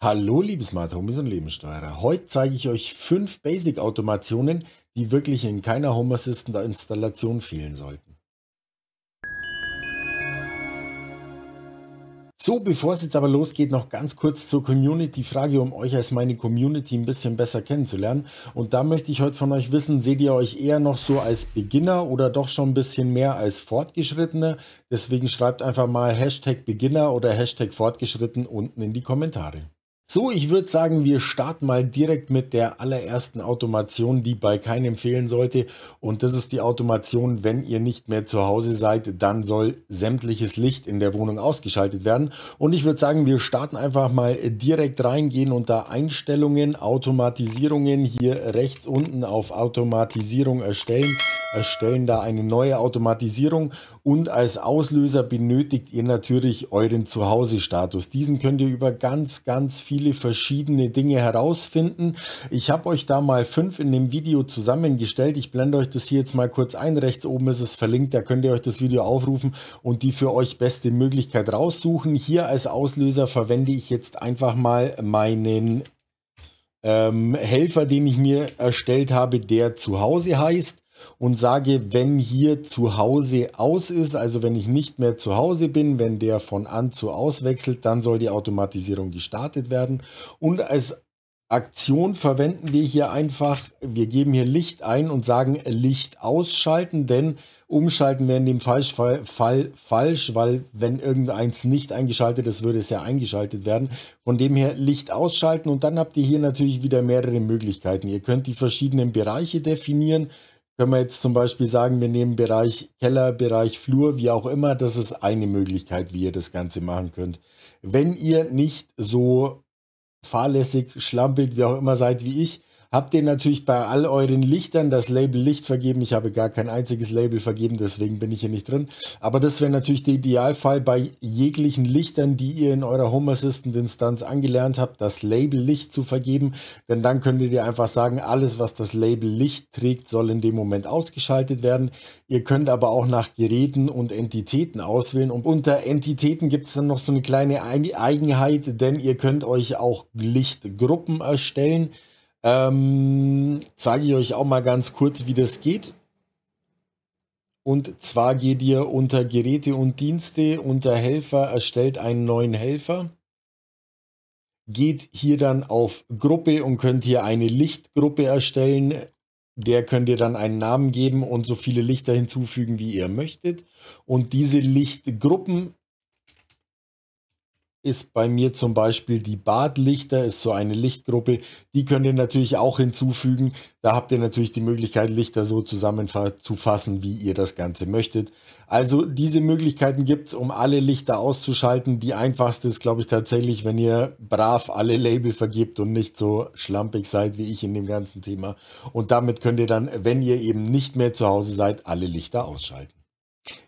Hallo liebe Smart Homies und Lebenssteuerer. Heute zeige ich euch fünf Basic-Automationen, die wirklich in keiner Home Assistant-Installation fehlen sollten. So, bevor es jetzt aber losgeht, noch ganz kurz zur Community-Frage, um euch als meine Community ein bisschen besser kennenzulernen. Und da möchte ich heute von euch wissen, seht ihr euch eher noch so als Beginner oder doch schon ein bisschen mehr als Fortgeschrittene? Deswegen schreibt einfach mal Hashtag Beginner oder Hashtag Fortgeschritten unten in die Kommentare. So, ich würde sagen, wir starten mal direkt mit der allerersten Automation, die bei keinem fehlen sollte. Und das ist die Automation, wenn ihr nicht mehr zu Hause seid, dann soll sämtliches Licht in der Wohnung ausgeschaltet werden. Und ich würde sagen, wir starten einfach mal direkt rein, gehen unter Einstellungen, Automatisierungen, hier rechts unten auf Automatisierung erstellen erstellen da eine neue Automatisierung und als Auslöser benötigt ihr natürlich euren Zuhause-Status. Diesen könnt ihr über ganz, ganz viele viele verschiedene Dinge herausfinden. Ich habe euch da mal fünf in dem Video zusammengestellt. Ich blende euch das hier jetzt mal kurz ein. Rechts oben ist es verlinkt, da könnt ihr euch das Video aufrufen und die für euch beste Möglichkeit raussuchen. Hier als Auslöser verwende ich jetzt einfach mal meinen ähm, Helfer, den ich mir erstellt habe, der zu Hause heißt und sage, wenn hier zu Hause aus ist, also wenn ich nicht mehr zu Hause bin, wenn der von an zu aus wechselt, dann soll die Automatisierung gestartet werden. Und als Aktion verwenden wir hier einfach, wir geben hier Licht ein und sagen Licht ausschalten, denn umschalten wäre in dem Fall, Fall falsch, weil wenn irgendeins nicht eingeschaltet ist, würde es ja eingeschaltet werden. Von dem her Licht ausschalten und dann habt ihr hier natürlich wieder mehrere Möglichkeiten. Ihr könnt die verschiedenen Bereiche definieren, können wir jetzt zum Beispiel sagen, wir nehmen Bereich Keller, Bereich Flur, wie auch immer, das ist eine Möglichkeit, wie ihr das Ganze machen könnt. Wenn ihr nicht so fahrlässig, schlampig, wie auch immer seid wie ich, Habt ihr natürlich bei all euren Lichtern das Label Licht vergeben. Ich habe gar kein einziges Label vergeben, deswegen bin ich hier nicht drin. Aber das wäre natürlich der Idealfall bei jeglichen Lichtern, die ihr in eurer Home Assistant Instanz angelernt habt, das Label Licht zu vergeben. Denn dann könntet ihr einfach sagen, alles, was das Label Licht trägt, soll in dem Moment ausgeschaltet werden. Ihr könnt aber auch nach Geräten und Entitäten auswählen. Und unter Entitäten gibt es dann noch so eine kleine Eigenheit, denn ihr könnt euch auch Lichtgruppen erstellen. Ähm, zeige ich euch auch mal ganz kurz, wie das geht. Und zwar geht ihr unter Geräte und Dienste, unter Helfer, erstellt einen neuen Helfer. Geht hier dann auf Gruppe und könnt hier eine Lichtgruppe erstellen. Der könnt ihr dann einen Namen geben und so viele Lichter hinzufügen, wie ihr möchtet. Und diese Lichtgruppen ist bei mir zum Beispiel die Badlichter, ist so eine Lichtgruppe. Die könnt ihr natürlich auch hinzufügen. Da habt ihr natürlich die Möglichkeit, Lichter so zusammenzufassen, wie ihr das Ganze möchtet. Also diese Möglichkeiten gibt es, um alle Lichter auszuschalten. Die einfachste ist, glaube ich, tatsächlich, wenn ihr brav alle Label vergebt und nicht so schlampig seid wie ich in dem ganzen Thema. Und damit könnt ihr dann, wenn ihr eben nicht mehr zu Hause seid, alle Lichter ausschalten.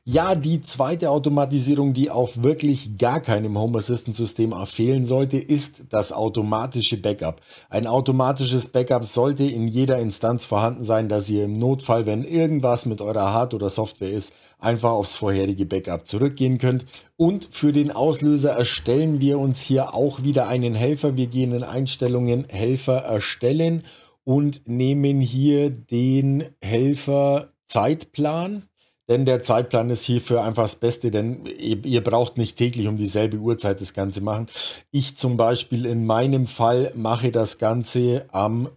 Ja, die zweite Automatisierung, die auf wirklich gar keinem Home Assistant System fehlen sollte, ist das automatische Backup. Ein automatisches Backup sollte in jeder Instanz vorhanden sein, dass ihr im Notfall, wenn irgendwas mit eurer Hard- oder Software ist, einfach aufs vorherige Backup zurückgehen könnt. Und für den Auslöser erstellen wir uns hier auch wieder einen Helfer. Wir gehen in Einstellungen Helfer erstellen und nehmen hier den Helfer Zeitplan denn der Zeitplan ist hierfür einfach das Beste, denn ihr, ihr, braucht nicht täglich um dieselbe Uhrzeit das Ganze machen. Ich zum Beispiel in meinem Fall mache das Ganze am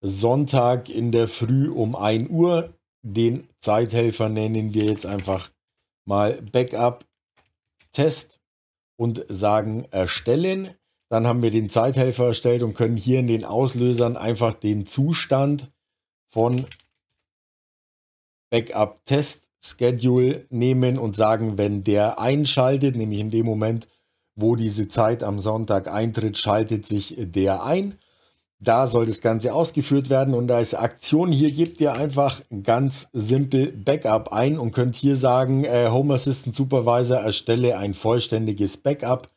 Sonntag in der Früh um 1 Uhr. Den Zeithelfer nennen wir jetzt einfach mal Backup-Test und sagen erstellen. Dann haben wir den Zeithelfer erstellt und können hier in den Auslösern einfach den Zustand von Backup-Test-Schedule nehmen und sagen, wenn der einschaltet, nämlich in dem Moment, wo diese Zeit am Sonntag eintritt, schaltet sich der ein. Da soll das Ganze ausgeführt werden und als Aktion hier gebt ihr einfach ganz simpel Backup ein und könnt hier sagen, äh, Home Assistant Supervisor erstelle ein vollständiges Backup.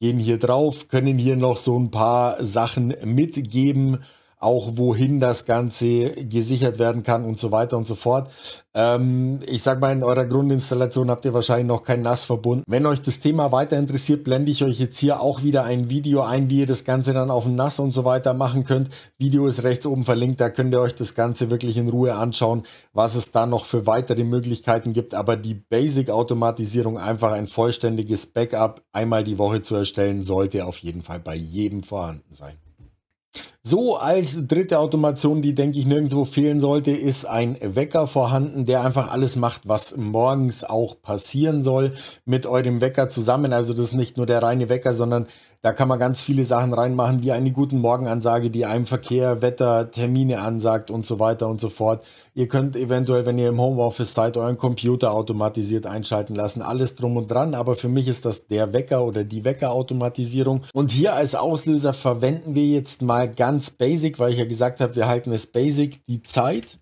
Gehen hier drauf, können hier noch so ein paar Sachen mitgeben auch wohin das Ganze gesichert werden kann und so weiter und so fort. Ähm, ich sag mal, in eurer Grundinstallation habt ihr wahrscheinlich noch kein NAS verbunden. Wenn euch das Thema weiter interessiert, blende ich euch jetzt hier auch wieder ein Video ein, wie ihr das Ganze dann auf dem NAS und so weiter machen könnt. Video ist rechts oben verlinkt, da könnt ihr euch das Ganze wirklich in Ruhe anschauen, was es da noch für weitere Möglichkeiten gibt. Aber die Basic-Automatisierung, einfach ein vollständiges Backup einmal die Woche zu erstellen, sollte auf jeden Fall bei jedem vorhanden sein. So, als dritte Automation, die denke ich nirgendwo fehlen sollte, ist ein Wecker vorhanden, der einfach alles macht, was morgens auch passieren soll mit eurem Wecker zusammen. Also das ist nicht nur der reine Wecker, sondern da kann man ganz viele Sachen reinmachen, wie eine guten Morgenansage, die einem Verkehr, Wetter, Termine ansagt und so weiter und so fort. Ihr könnt eventuell, wenn ihr im Homeoffice seid, euren Computer automatisiert einschalten lassen. Alles drum und dran. Aber für mich ist das der Wecker oder die Weckerautomatisierung. Und hier als Auslöser verwenden wir jetzt mal ganz ganz basic, weil ich ja gesagt habe, wir halten es basic, die Zeit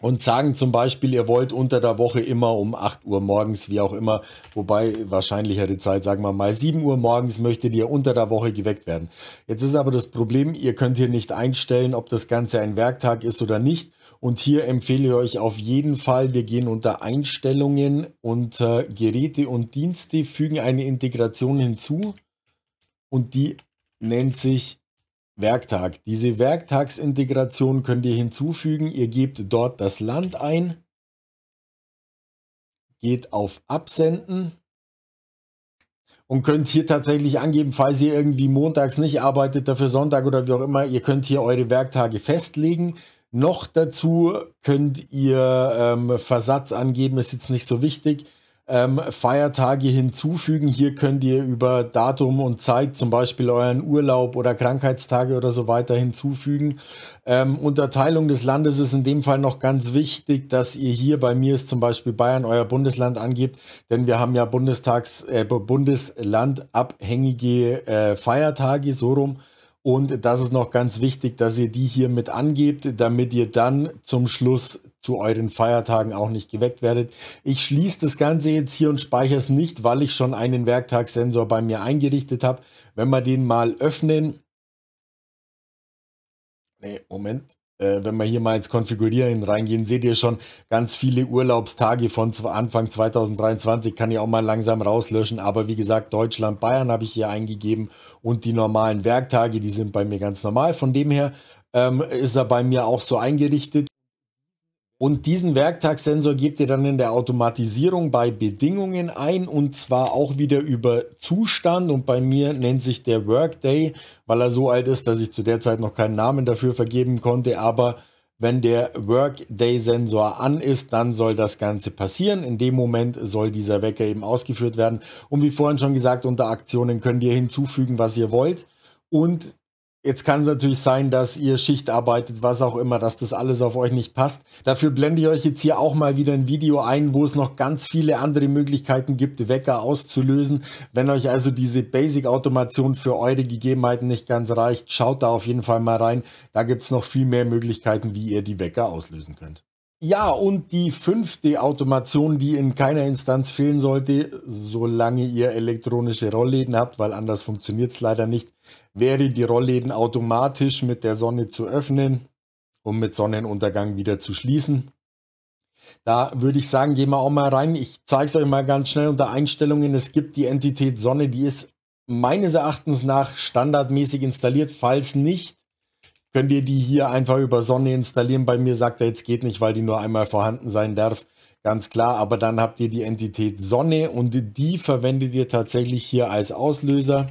und sagen zum Beispiel, ihr wollt unter der Woche immer um 8 Uhr morgens, wie auch immer, wobei wahrscheinlichere Zeit, sagen wir mal 7 Uhr morgens, möchtet ihr unter der Woche geweckt werden. Jetzt ist aber das Problem, ihr könnt hier nicht einstellen, ob das Ganze ein Werktag ist oder nicht. Und hier empfehle ich euch auf jeden Fall, wir gehen unter Einstellungen, unter Geräte und Dienste, fügen eine Integration hinzu und die nennt sich Werktag. Diese Werktagsintegration könnt ihr hinzufügen. Ihr gebt dort das Land ein, geht auf Absenden und könnt hier tatsächlich angeben, falls ihr irgendwie montags nicht arbeitet, dafür Sonntag oder wie auch immer, ihr könnt hier eure Werktage festlegen. Noch dazu könnt ihr ähm, Versatz angeben, ist jetzt nicht so wichtig ähm, Feiertage hinzufügen. Hier könnt ihr über Datum und Zeit zum Beispiel euren Urlaub oder Krankheitstage oder so weiter hinzufügen. Ähm, Unterteilung des Landes ist in dem Fall noch ganz wichtig, dass ihr hier bei mir ist zum Beispiel Bayern euer Bundesland angebt, denn wir haben ja Bundestags, äh, Bundeslandabhängige äh, Feiertage so rum. Und das ist noch ganz wichtig, dass ihr die hier mit angebt, damit ihr dann zum Schluss zu euren Feiertagen auch nicht geweckt werdet. Ich schließe das Ganze jetzt hier und speichere es nicht, weil ich schon einen Werktagssensor bei mir eingerichtet habe. Wenn wir den mal öffnen. Ne, Moment äh, wenn wir hier mal ins Konfigurieren reingehen, seht ihr schon ganz viele Urlaubstage von Anfang 2023. Kann ich auch mal langsam rauslöschen. Aber wie gesagt, Deutschland, Bayern habe ich hier eingegeben und die normalen Werktage, die sind bei mir ganz normal. Von dem her ähm, ist er bei mir auch so eingerichtet. Und diesen Werktagssensor gebt ihr dann in der Automatisierung bei Bedingungen ein und zwar auch wieder über Zustand und bei mir nennt sich der Workday, weil er so alt ist, dass ich zu der Zeit noch keinen Namen dafür vergeben konnte, aber wenn der Workday-Sensor an ist, dann soll das Ganze passieren. In dem Moment soll dieser Wecker eben ausgeführt werden. Und wie vorhin schon gesagt, unter Aktionen könnt ihr hinzufügen, was ihr wollt. Und Jetzt kann es natürlich sein, dass ihr Schicht arbeitet, was auch immer, dass das alles auf euch nicht passt. Dafür blende ich euch jetzt hier auch mal wieder ein Video ein, wo es noch ganz viele andere Möglichkeiten gibt, Wecker auszulösen. Wenn euch also diese Basic-Automation für eure Gegebenheiten nicht ganz reicht, schaut da auf jeden Fall mal rein. Da gibt es noch viel mehr Möglichkeiten, wie ihr die Wecker auslösen könnt. Ja, und die fünfte Automation, die in keiner Instanz fehlen sollte, solange ihr elektronische Rollläden habt, weil anders funktioniert es leider nicht, wäre die Rollläden automatisch mit der Sonne zu öffnen und mit Sonnenuntergang wieder zu schließen. Da würde ich sagen, gehen wir auch mal rein. Ich zeige es euch mal ganz schnell unter Einstellungen. Es gibt die Entität Sonne, die ist meines Erachtens nach standardmäßig installiert. Falls nicht, könnt ihr die hier einfach über Sonne installieren. Bei mir sagt er, jetzt geht nicht, weil die nur einmal vorhanden sein darf. Ganz klar, aber dann habt ihr die Entität Sonne und die verwendet ihr tatsächlich hier als Auslöser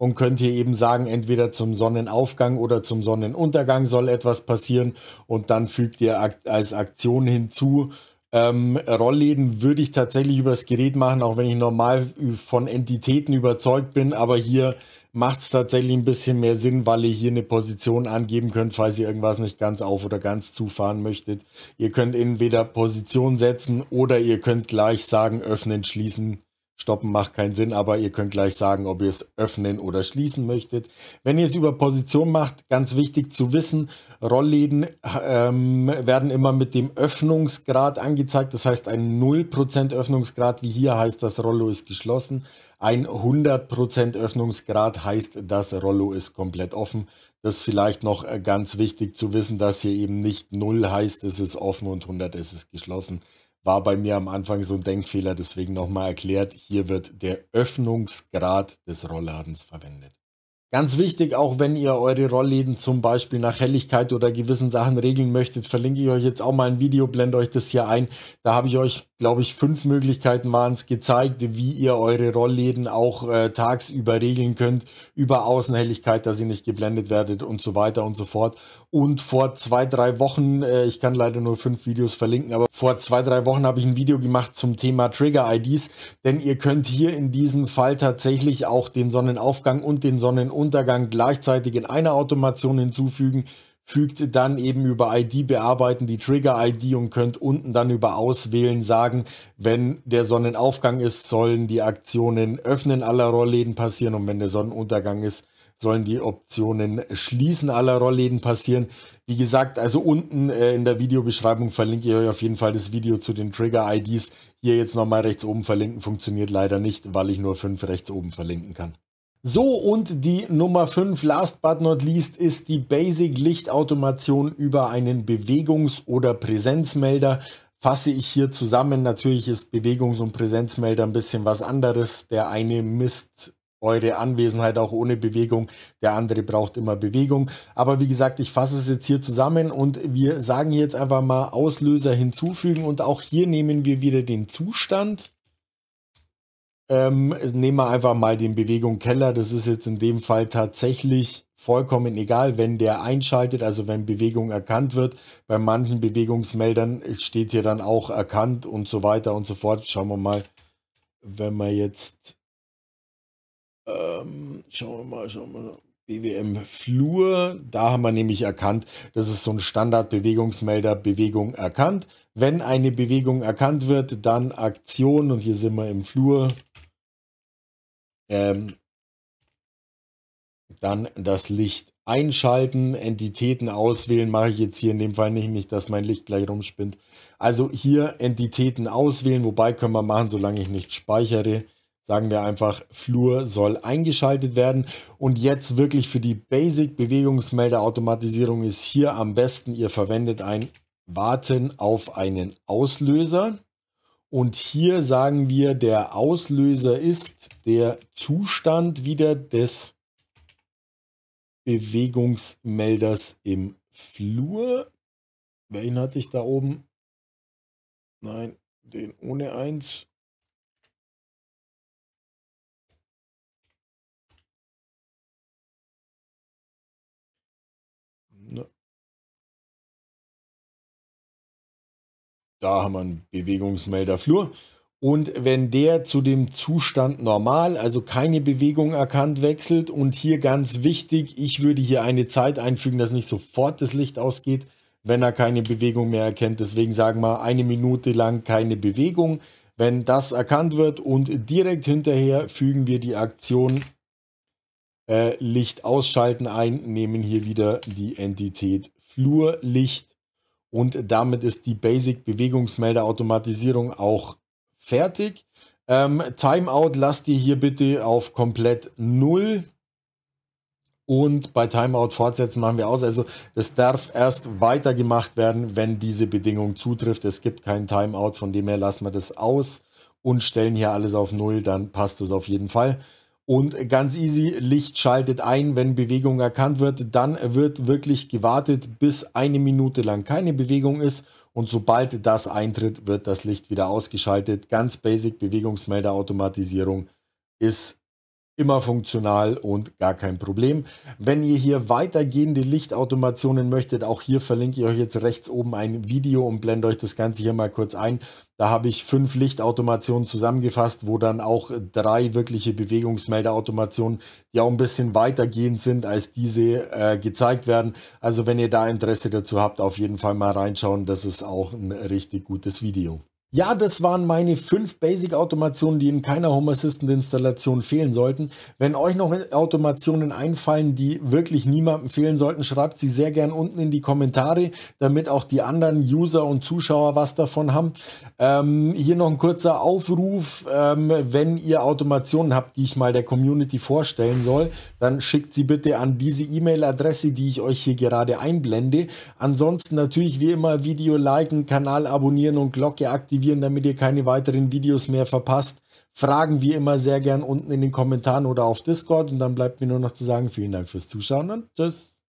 und könnt hier eben sagen, entweder zum Sonnenaufgang oder zum Sonnenuntergang soll etwas passieren und dann fügt ihr als Aktion hinzu. Ähm, Rollläden würde ich tatsächlich übers Gerät machen, auch wenn ich normal von Entitäten überzeugt bin, aber hier macht es tatsächlich ein bisschen mehr Sinn, weil ihr hier eine Position angeben könnt, falls ihr irgendwas nicht ganz auf oder ganz zufahren möchtet. Ihr könnt entweder Position setzen oder ihr könnt gleich sagen, öffnen, schließen, Stoppen macht keinen Sinn, aber ihr könnt gleich sagen, ob ihr es öffnen oder schließen möchtet. Wenn ihr es über Position macht, ganz wichtig zu wissen, Rollläden ähm, werden immer mit dem Öffnungsgrad angezeigt. Das heißt, ein 0% Öffnungsgrad, wie hier heißt, das Rollo ist geschlossen. Ein 100% Öffnungsgrad heißt, das Rollo ist komplett offen. Das ist vielleicht noch äh, ganz wichtig zu wissen, dass hier eben nicht 0 heißt, es ist offen und 100 ist es geschlossen war bei mir am Anfang so ein Denkfehler, deswegen nochmal erklärt, hier wird der Öffnungsgrad des Rollladens verwendet. Ganz wichtig, auch wenn ihr eure Rollläden zum Beispiel nach Helligkeit oder gewissen Sachen regeln möchtet, verlinke ich euch jetzt auch mal ein Video, blende euch das hier ein. Da habe ich euch glaube ich, fünf Möglichkeiten waren es gezeigt, wie ihr eure Rollläden auch äh, tagsüber regeln könnt, über Außenhelligkeit, dass ihr nicht geblendet werdet und so weiter und so fort. Und vor zwei, drei Wochen, äh, ich kann leider nur fünf Videos verlinken, aber vor zwei, drei Wochen habe ich ein Video gemacht zum Thema Trigger-IDs, denn ihr könnt hier in diesem Fall tatsächlich auch den Sonnenaufgang und den Sonnenuntergang gleichzeitig in einer Automation hinzufügen fügt dann eben über ID bearbeiten die Trigger-ID und könnt unten dann über Auswählen sagen, wenn der Sonnenaufgang ist, sollen die Aktionen Öffnen aller Rollläden passieren und wenn der Sonnenuntergang ist, sollen die Optionen Schließen aller Rollläden passieren. Wie gesagt, also unten äh, in der Videobeschreibung verlinke ich euch auf jeden Fall das Video zu den Trigger-IDs. Hier jetzt nochmal rechts oben verlinken funktioniert leider nicht, weil ich nur fünf rechts oben verlinken kann. So, und die Nummer 5, last but not least, ist die Basic-Lichtautomation über einen Bewegungs- oder Präsenzmelder. Fasse ich hier zusammen. Natürlich ist Bewegungs- und Präsenzmelder ein bisschen was anderes. Der eine misst eure Anwesenheit auch ohne Bewegung. Der andere braucht immer Bewegung. Aber wie gesagt, ich fasse es jetzt hier zusammen und wir sagen jetzt einfach mal Auslöser hinzufügen und auch hier nehmen wir wieder den Zustand ähm, nehmen wir einfach mal den Bewegung Keller. Das ist jetzt in dem Fall tatsächlich vollkommen egal, wenn der einschaltet, also wenn Bewegung erkannt wird. Bei manchen Bewegungsmeldern steht hier dann auch erkannt und so weiter und so fort. Schauen wir mal, wenn wir jetzt, ähm, schauen wir mal, schauen wir mal. BWM Flur, da haben wir nämlich erkannt, das ist so ein Standard Bewegungsmelder, Bewegung erkannt. Wenn eine Bewegung erkannt wird, dann Aktion und hier sind wir im Flur, ähm, dann das Licht einschalten, Entitäten auswählen, mache ich jetzt hier in dem Fall nicht, nicht, dass mein Licht gleich rumspinnt. Also hier Entitäten auswählen, wobei können wir machen, solange ich nicht speichere, sagen wir einfach, Flur soll eingeschaltet werden. Und jetzt wirklich für die Basic Bewegungsmelder-Automatisierung ist hier am besten, ihr verwendet ein Warten auf einen Auslöser. Und hier sagen wir, der Auslöser ist der Zustand wieder des Bewegungsmelders im Flur. Welchen hatte ich da oben? Nein, den ohne 1. Da haben wir einen Bewegungsmelder Flur. Und wenn der zu dem Zustand normal, also keine Bewegung erkannt, wechselt und hier ganz wichtig, ich würde hier eine Zeit einfügen, dass nicht sofort das Licht ausgeht, wenn er keine Bewegung mehr erkennt. Deswegen sagen wir eine Minute lang keine Bewegung. Wenn das erkannt wird und direkt hinterher fügen wir die Aktion äh, Licht ausschalten ein, nehmen hier wieder die Entität Flurlicht und damit ist die Basic-Bewegungsmelder-Automatisierung auch fertig. Ähm, Timeout lasst ihr hier bitte auf komplett 0. Und bei Timeout fortsetzen machen wir aus. Also das darf erst weitergemacht werden, wenn diese Bedingung zutrifft. Es gibt keinen Timeout, von dem her lassen wir das aus und stellen hier alles auf 0. Dann passt das auf jeden Fall. Und ganz easy, Licht schaltet ein, wenn Bewegung erkannt wird. Dann wird wirklich gewartet, bis eine Minute lang keine Bewegung ist. Und sobald das eintritt, wird das Licht wieder ausgeschaltet. Ganz basic Bewegungsmelderautomatisierung ist immer funktional und gar kein Problem. Wenn ihr hier weitergehende Lichtautomationen möchtet, auch hier verlinke ich euch jetzt rechts oben ein Video und blende euch das Ganze hier mal kurz ein. Da habe ich fünf Lichtautomationen zusammengefasst, wo dann auch drei wirkliche Bewegungsmelderautomationen, die auch ein bisschen weitergehend sind, als diese äh, gezeigt werden. Also wenn ihr da Interesse dazu habt, auf jeden Fall mal reinschauen. Das ist auch ein richtig gutes Video. Ja, das waren meine fünf Basic-Automationen, die in keiner Home Assistant-Installation fehlen sollten. Wenn euch noch Automationen einfallen, die wirklich niemandem fehlen sollten, schreibt sie sehr gern unten in die Kommentare, damit auch die anderen User und Zuschauer was davon haben. Ähm, hier noch ein kurzer Aufruf. Ähm, wenn ihr Automationen habt, die ich mal der Community vorstellen soll, dann schickt sie bitte an diese E-Mail-Adresse, die ich euch hier gerade einblende. Ansonsten natürlich wie immer Video liken, Kanal abonnieren und Glocke aktivieren aktivieren, damit ihr keine weiteren Videos mehr verpasst. Fragen wie immer sehr gern unten in den Kommentaren oder auf Discord. Und dann bleibt mir nur noch zu sagen, vielen Dank fürs Zuschauen und tschüss.